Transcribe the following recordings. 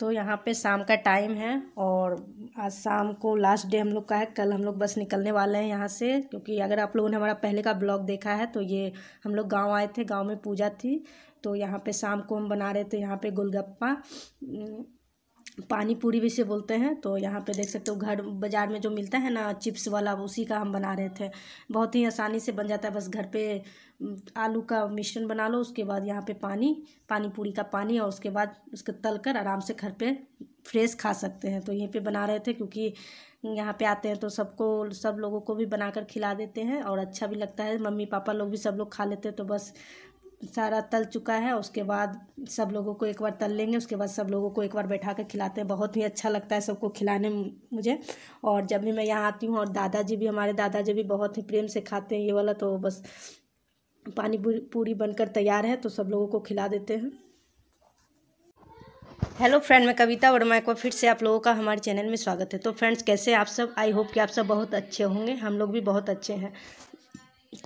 तो यहाँ पे शाम का टाइम है और आज शाम को लास्ट डे हम लोग का है कल हम लोग बस निकलने वाले हैं यहाँ से क्योंकि अगर आप लोगों ने हमारा पहले का ब्लॉग देखा है तो ये हम लोग गाँव आए थे गाँव में पूजा थी तो यहाँ पे शाम को हम बना रहे थे यहाँ पे गोलगप्पा पानी पूरी भी से बोलते हैं तो यहाँ पे देख सकते हो घर बाज़ार में जो मिलता है ना चिप्स वाला उसी का हम बना रहे थे बहुत ही आसानी से बन जाता है बस घर पे आलू का मिश्रण बना लो उसके बाद यहाँ पे पानी पानी पूरी का पानी और उसके बाद उसको तल कर आराम से घर पे फ्रेश खा सकते हैं तो यहीं पे बना रहे थे क्योंकि यहाँ पे आते हैं तो सबको सब लोगों को भी बनाकर खिला देते हैं और अच्छा भी लगता है मम्मी पापा लोग भी सब लोग खा लेते हैं तो बस सारा तल चुका है उसके बाद सब लोगों को एक बार तल लेंगे उसके बाद सब लोगों को एक बार बैठा कर खिलाते हैं बहुत ही अच्छा लगता है सबको खिलाने मुझे और जब भी मैं यहाँ आती हूँ और दादाजी भी हमारे दादाजी भी बहुत ही प्रेम से खाते हैं ये वाला तो बस पानी पूरी बनकर तैयार है तो सब लोगों को खिला देते हैं हेलो फ्रेंड मैं कविता और मैं एक बार फिर से आप लोगों का हमारे चैनल में स्वागत है तो फ्रेंड्स कैसे आप सब आई होप कि आप सब बहुत अच्छे होंगे हम लोग भी बहुत अच्छे हैं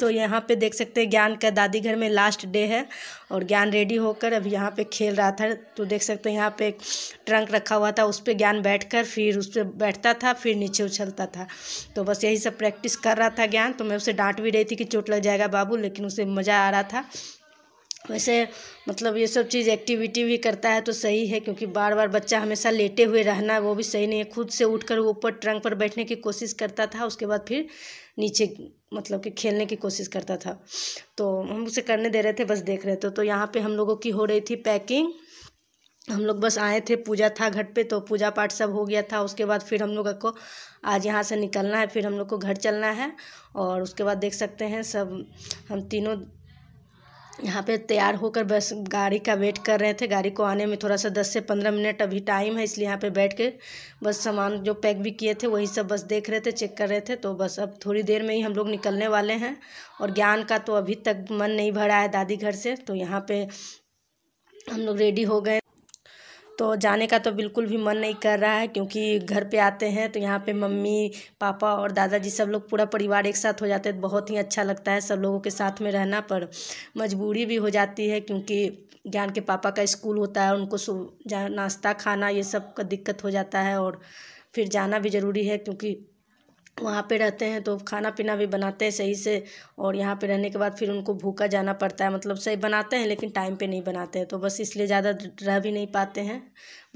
तो यहाँ पे देख सकते हैं ज्ञान का दादी घर में लास्ट डे है और ज्ञान रेडी होकर अभी यहाँ पे खेल रहा था तो देख सकते हैं यहाँ पे एक ट्रंक रखा हुआ था उस पर ज्ञान बैठकर फिर उस पर बैठता था फिर नीचे उछलता था तो बस यही सब प्रैक्टिस कर रहा था ज्ञान तो मैं उसे डांट भी रही थी कि चोट लग जाएगा बाबू लेकिन उसे मज़ा आ रहा था वैसे मतलब ये सब चीज़ एक्टिविटी भी करता है तो सही है क्योंकि बार बार बच्चा हमेशा लेटे हुए रहना वो भी सही नहीं है खुद से उठकर वो ऊपर ट्रंक पर बैठने की कोशिश करता था उसके बाद फिर नीचे मतलब कि खेलने की कोशिश करता था तो हम उसे करने दे रहे थे बस देख रहे थे तो यहाँ पे हम लोगों की हो रही थी पैकिंग हम लोग बस आए थे पूजा था घर पे तो पूजा पाठ सब हो गया था उसके बाद फिर हम लोग को आज यहाँ से निकलना है फिर हम लोग को घर चलना है और उसके बाद देख सकते हैं सब हम तीनों यहाँ पे तैयार होकर बस गाड़ी का वेट कर रहे थे गाड़ी को आने में थोड़ा सा दस से पंद्रह मिनट अभी टाइम है इसलिए यहाँ पे बैठ के बस सामान जो पैक भी किए थे वही सब बस देख रहे थे चेक कर रहे थे तो बस अब थोड़ी देर में ही हम लोग निकलने वाले हैं और ज्ञान का तो अभी तक मन नहीं भरा है दादी घर से तो यहाँ पर हम लोग रेडी हो गए तो जाने का तो बिल्कुल भी मन नहीं कर रहा है क्योंकि घर पे आते हैं तो यहाँ पे मम्मी पापा और दादाजी सब लोग पूरा परिवार एक साथ हो जाते हैं बहुत ही अच्छा लगता है सब लोगों के साथ में रहना पर मजबूरी भी हो जाती है क्योंकि ज्ञान के पापा का स्कूल होता है उनको नाश्ता खाना ये सब का दिक्कत हो जाता है और फिर जाना भी ज़रूरी है क्योंकि वहाँ पे रहते हैं तो खाना पीना भी बनाते हैं सही से और यहाँ पे रहने के बाद फिर उनको भूखा जाना पड़ता है मतलब सही बनाते हैं लेकिन टाइम पे नहीं बनाते हैं तो बस इसलिए ज़्यादा रह भी नहीं पाते हैं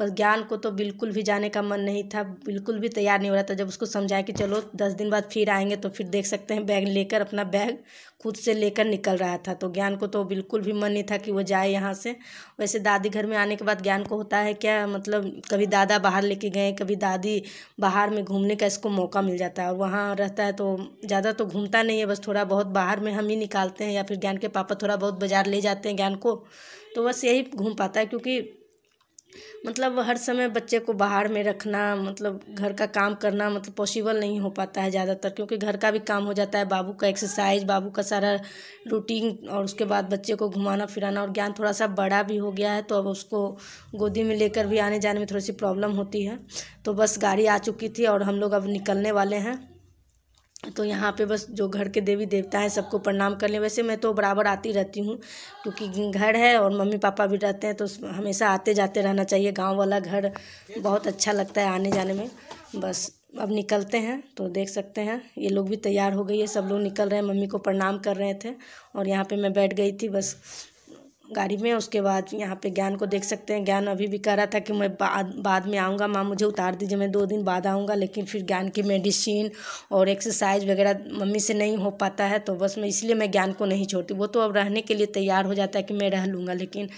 बस ज्ञान को तो बिल्कुल भी जाने का मन नहीं था बिल्कुल भी तैयार नहीं हो रहा था जब उसको समझाया कि चलो दस दिन बाद फिर आएंगे तो फिर देख सकते हैं बैग लेकर अपना बैग खुद से लेकर निकल रहा था तो ज्ञान को तो बिल्कुल भी मन नहीं था कि वो जाए यहाँ से वैसे दादी घर में आने के बाद ज्ञान को होता है क्या मतलब कभी दादा बाहर लेके गए कभी दादी बाहर में घूमने का इसको मौका मिल जाता है और वहाँ रहता है तो ज़्यादा तो घूमता नहीं है बस थोड़ा बहुत बाहर में हम ही निकालते हैं या फिर ज्ञान के पापा थोड़ा बहुत बाज़ार ले जाते हैं ज्ञान को तो बस यही घूम पाता है क्योंकि मतलब हर समय बच्चे को बाहर में रखना मतलब घर का काम करना मतलब पॉसिबल नहीं हो पाता है ज़्यादातर क्योंकि घर का भी काम हो जाता है बाबू का एक्सरसाइज बाबू का सारा रूटीन और उसके बाद बच्चे को घुमाना फिराना और ज्ञान थोड़ा सा बड़ा भी हो गया है तो अब उसको गोदी में लेकर भी आने जाने में थोड़ी सी प्रॉब्लम होती है तो बस गाड़ी आ चुकी थी और हम लोग अब निकलने वाले हैं तो यहाँ पे बस जो घर के देवी देवता है सबको प्रणाम कर लें वैसे मैं तो बराबर आती रहती हूँ क्योंकि घर है और मम्मी पापा भी रहते हैं तो हमेशा आते जाते रहना चाहिए गांव वाला घर बहुत अच्छा लगता है आने जाने में बस अब निकलते हैं तो देख सकते हैं ये लोग भी तैयार हो गई है सब लोग निकल रहे हैं मम्मी को प्रणाम कर रहे थे और यहाँ पर मैं बैठ गई थी बस गाड़ी में उसके बाद यहाँ पे ज्ञान को देख सकते हैं ज्ञान अभी भी कह रहा था कि मैं बाद बाद में आऊँगा माँ मुझे उतार दीजिए मैं दो दिन बाद आऊँगा लेकिन फिर ज्ञान की मेडिसिन और एक्सरसाइज वगैरह मम्मी से नहीं हो पाता है तो बस मैं इसलिए मैं ज्ञान को नहीं छोड़ती वो तो अब रहने के लिए तैयार हो जाता है कि मैं रह लूँगा लेकिन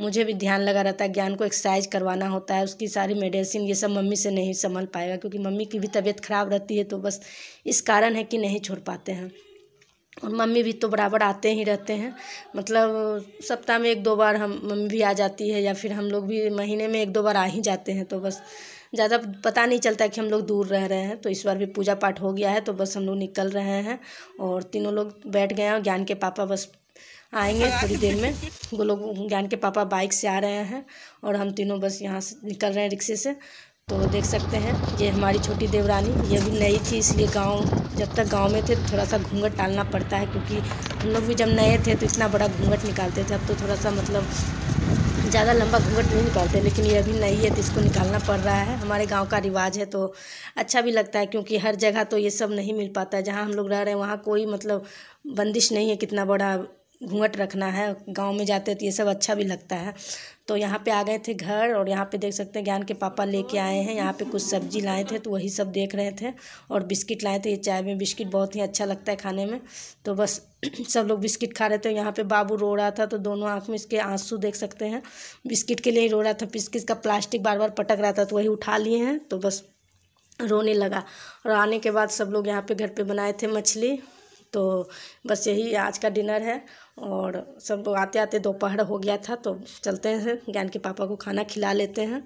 मुझे भी ध्यान लगा रहता है ज्ञान को एक्सरसाइज करवाना होता है उसकी सारी मेडिसिन ये सब मम्मी से नहीं संभल पाएगा क्योंकि मम्मी की भी तबीयत ख़राब रहती है तो बस इस कारण है कि नहीं छोड़ पाते हैं और मम्मी भी तो बराबर आते ही रहते हैं मतलब सप्ताह में एक दो बार हम मम्मी भी आ जाती है या फिर हम लोग भी महीने में एक दो बार आ ही जाते हैं तो बस ज़्यादा पता नहीं चलता कि हम लोग दूर रह रहे हैं तो इस बार भी पूजा पाठ हो गया है तो बस हम लोग निकल रहे हैं और तीनों लोग बैठ गए हैं ज्ञान के पापा बस आएंगे थोड़ी देर में वो लोग ज्ञान के पापा बाइक से आ रहे हैं और हम तीनों बस यहाँ से निकल रहे हैं रिक्शे से तो देख सकते हैं ये हमारी छोटी देवरानी ये भी नई थी इसलिए गांव जब तक गांव में थे तो थोड़ा सा घूंघट डालना पड़ता है क्योंकि हम लोग भी जब नए थे तो इतना बड़ा घूंघट निकालते थे अब तो थोड़ा सा मतलब ज़्यादा लंबा घूंघट नहीं निकालते लेकिन ये अभी नहीं है तो इसको निकालना पड़ रहा है हमारे गांव का रिवाज है तो अच्छा भी लगता है क्योंकि हर जगह तो ये सब नहीं मिल पाता है जहाँ हम लोग रह रहे हैं वहाँ कोई मतलब बंदिश नहीं है कितना बड़ा घूंघट रखना है गाँव में जाते तो ये सब अच्छा भी लगता है तो यहाँ पे आ गए थे घर और यहाँ पे देख सकते हैं ज्ञान के पापा लेके आए हैं यहाँ पे कुछ सब्जी लाए थे तो वही सब देख रहे थे और बिस्किट लाए थे ये चाय में बिस्किट बहुत ही अच्छा लगता है खाने में तो बस सब लोग बिस्किट खा रहे थे यहाँ पे बाबू रो रहा था तो दोनों आँख में इसके आंसू देख सकते हैं बिस्किट के लिए ही रो रहा था बिस्किट का प्लास्टिक बार बार पटक रहा था तो वही उठा लिए हैं तो बस रोने लगा और आने के बाद सब लोग यहाँ पे घर पे बनाए थे मछली तो बस यही आज का डिनर है और सब आते आते दोपहर हो गया था तो चलते हैं ज्ञान के पापा को खाना खिला लेते हैं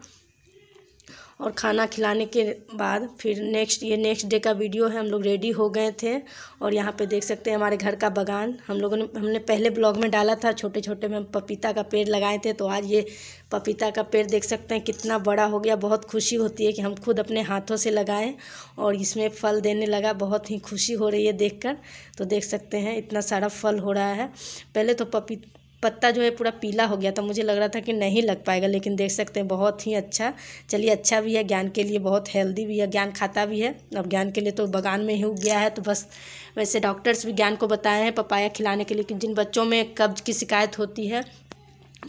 और खाना खिलाने के बाद फिर नेक्स्ट ये नेक्स्ट डे का वीडियो है हम लोग रेडी हो गए थे और यहाँ पे देख सकते हैं हमारे घर का बगान हम लोगों ने हमने पहले ब्लॉग में डाला था छोटे छोटे में पपीता का पेड़ लगाए थे तो आज ये पपीता का पेड़ देख सकते हैं कितना बड़ा हो गया बहुत खुशी होती है कि हम खुद अपने हाथों से लगाएँ और इसमें फल देने लगा बहुत ही खुशी हो रही है देख तो देख सकते हैं इतना सारा फल हो रहा है पहले तो पपी पत्ता जो है पूरा पीला हो गया था मुझे लग रहा था कि नहीं लग पाएगा लेकिन देख सकते हैं बहुत ही अच्छा चलिए अच्छा भी है ज्ञान के लिए बहुत हेल्दी भी है ज्ञान खाता भी है अब ज्ञान के लिए तो बगान में ही उग गया है तो बस वैसे डॉक्टर्स भी ज्ञान को बताए हैं पपाया खिलाने के लिए कि जिन बच्चों में कब्ज की शिकायत होती है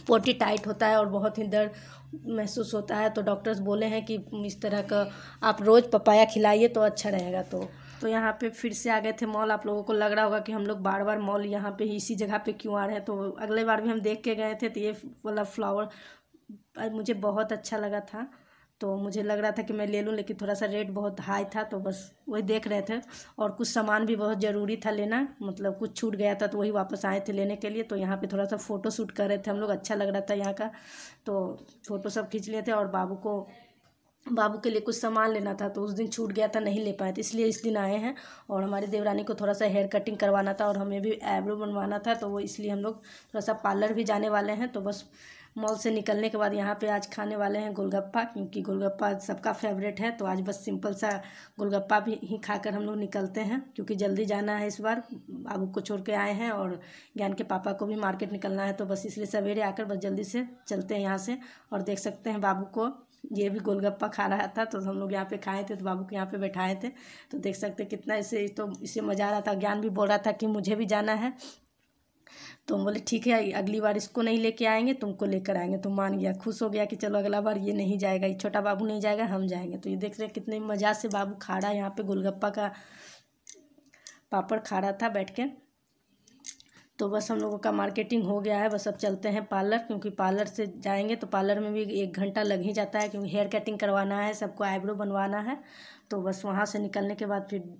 पोटी टाइट होता है और बहुत ही दर्द महसूस होता है तो डॉक्टर्स बोले हैं कि इस तरह का आप रोज़ पपाया खिलाइए तो अच्छा रहेगा तो तो यहाँ पे फिर से आ गए थे मॉल आप लोगों को लग रहा होगा कि हम लोग बार बार मॉल यहाँ पे ही इसी जगह पे क्यों आ रहे हैं तो अगले बार भी हम देख के गए थे तो ये वाला फ्लावर मुझे बहुत अच्छा लगा था तो मुझे लग रहा था कि मैं ले लूँ लेकिन थोड़ा सा रेट बहुत हाई था तो बस वही देख रहे थे और कुछ सामान भी बहुत ज़रूरी था लेना मतलब कुछ छूट गया था तो वही वापस आए थे लेने के लिए तो यहाँ पे थोड़ा सा फ़ोटो शूट कर रहे थे हम लोग अच्छा लग रहा था यहाँ का तो फ़ोटो सब खींच लिए थे और बाबू को बाबू के लिए कुछ सामान लेना था तो उस दिन छूट गया था नहीं ले पाए थे इसलिए इस दिन आए हैं और हमारी देवरानी को थोड़ा सा हेयर कटिंग करवाना था और हमें भी आईब्रो बनवाना था तो वो इसलिए हम लोग थोड़ा सा पार्लर भी जाने वाले हैं तो बस मॉल से निकलने के बाद यहाँ पे आज खाने वाले हैं गोलगप्पा क्योंकि गोलगप्पा सबका फेवरेट है तो आज बस सिंपल सा गोलगप्पा भी ही खाकर हम लोग निकलते हैं क्योंकि जल्दी जाना है इस बार बाबू को छोड़ के आए हैं और ज्ञान के पापा को भी मार्केट निकलना है तो बस इसलिए सवेरे आकर बस जल्दी से चलते हैं यहाँ से और देख सकते हैं बाबू को ये भी गोलगप्पा खा रहा था तो हम लोग यहाँ पे खाए थे तो बाबू के यहाँ पे बैठाए थे तो देख सकते कितना इसे तो इसे मज़ा आ रहा था ज्ञान भी बोल रहा था कि मुझे भी जाना है तो हम बोले ठीक है अगली बार इसको नहीं लेके आएंगे तुमको लेकर आएंगे तो मान गया खुश हो गया कि चलो अगला बार ये नहीं जाएगा ये छोटा बाबू नहीं जाएगा हम जाएंगे तो ये देख रहे कितने मज़ा से बाबू खा रहा है यहाँ पे गोलगप्पा का पापड़ खा रहा था बैठ के तो बस हम लोगों का मार्केटिंग हो गया है बस अब चलते हैं पार्लर क्योंकि पार्लर से जाएंगे तो पार्लर में भी एक घंटा लग ही जाता है क्योंकि हेयर कटिंग करवाना है सबको आईब्रो बनवाना है तो बस वहाँ से निकलने के बाद फिर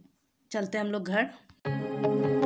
चलते हैं हम लोग घर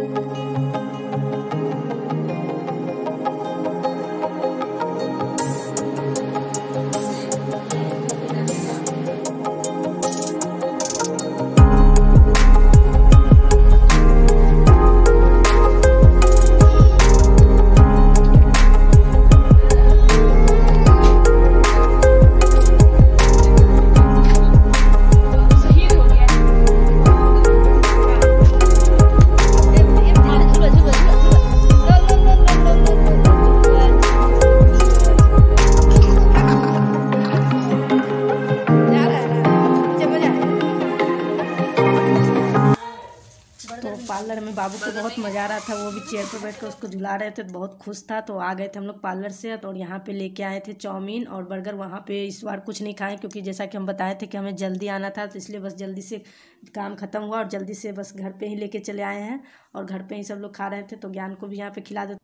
बाबू को बहुत मज़ा आ रहा था वो भी चेयर पर बैठ कर उसको झुला रहे थे तो बहुत खुश था तो आ गए थे हम लोग पार्लर से तो और यहाँ पे लेके आए थे चाउमीन और बर्गर वहाँ पे इस बार कुछ नहीं खाए क्योंकि जैसा कि हम बताए थे कि हमें जल्दी आना था तो इसलिए बस जल्दी से काम ख़त्म हुआ और जल्दी से बस घर पर ही लेके चले आए हैं और घर पर ही सब लोग खा रहे थे तो ज्ञान को भी यहाँ पर खिला देते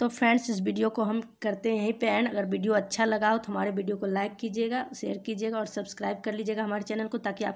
तो फ्रेंड्स इस वीडियो को हम करते हैं यहीं पे एंड अगर वीडियो अच्छा लगा हो तो हमारे वीडियो को लाइक कीजिएगा शेयर कीजिएगा और सब्सक्राइब कर लीजिएगा हमारे चैनल को ताकि आप